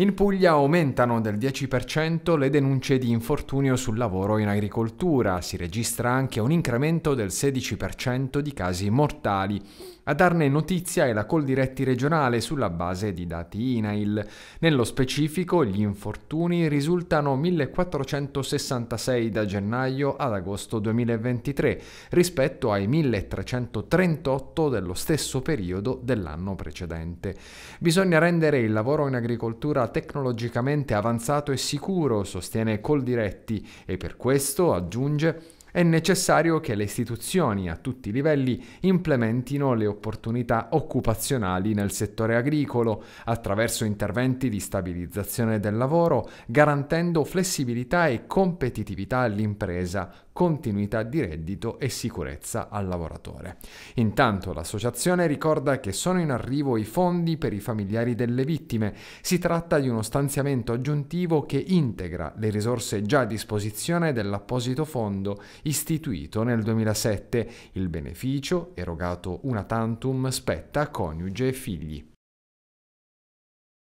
In Puglia aumentano del 10% le denunce di infortunio sul lavoro in agricoltura, si registra anche un incremento del 16% di casi mortali. A darne notizia è la Coldiretti regionale sulla base di dati INAIL. Nello specifico gli infortuni risultano 1466 da gennaio ad agosto 2023 rispetto ai 1338 dello stesso periodo dell'anno precedente. Bisogna rendere il lavoro in agricoltura tecnologicamente avanzato e sicuro, sostiene Coldiretti, e per questo, aggiunge, è necessario che le istituzioni a tutti i livelli implementino le opportunità occupazionali nel settore agricolo attraverso interventi di stabilizzazione del lavoro, garantendo flessibilità e competitività all'impresa, continuità di reddito e sicurezza al lavoratore. Intanto l'associazione ricorda che sono in arrivo i fondi per i familiari delle vittime. Si tratta di uno stanziamento aggiuntivo che integra le risorse già a disposizione dell'apposito fondo istituito nel 2007. Il beneficio, erogato una tantum, spetta a coniuge e figli.